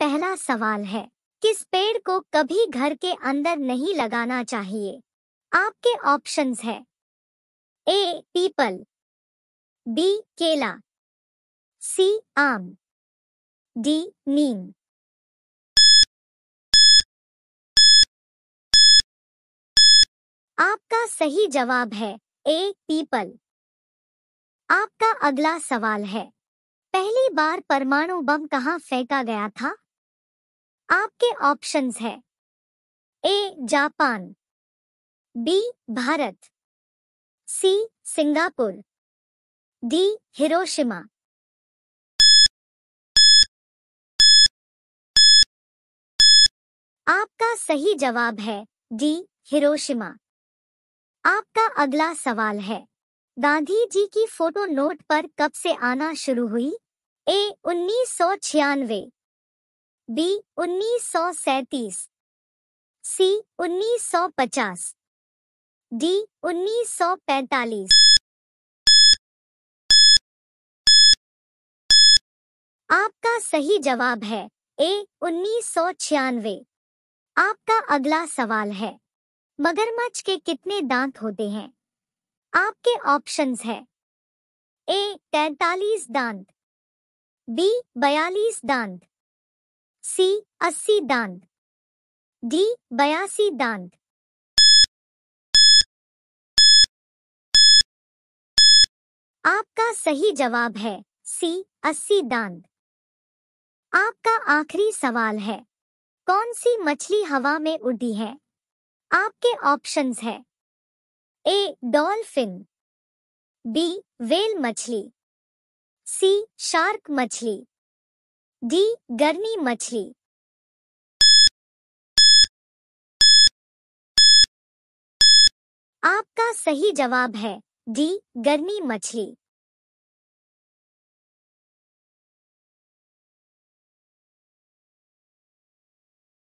पहला सवाल है किस पेड़ को कभी घर के अंदर नहीं लगाना चाहिए आपके ऑप्शंस है ए पीपल बी केला सी आम डी नीम आपका सही जवाब है ए पीपल आपका अगला सवाल है पहली बार परमाणु बम कहाँ फेंका गया था आपके ऑप्शंस हैं A Japan B Bharat C Singapore D Hiroshima आपका सही जवाब है डी हिरोशिमा आपका अगला सवाल है गांधी जी की फोटो नोट पर कब से आना शुरू हुई ए उन्नीस सौ छियानवे बी उन्नीस सौ सैतीस सी उन्नीस सौ पचास डी उन्नीस सौ पैतालीस आपका सही जवाब है ए उन्नीस सौ छियानवे आपका अगला सवाल है मगरमच्छ के कितने दांत होते हैं आपके ऑप्शंस है ए तैतालीस दांत बी बयालीस दांत सी अस्सी दांत डी बयासी दांत आपका सही जवाब है सी अस्सी दांत आपका आखिरी सवाल है कौन सी मछली हवा में उड़ी है आपके ऑप्शंस है ए डॉल्फिन बी वेल मछली सी शार्क मछली डी गर्मी मछली आपका सही जवाब है डी गर्मी मछली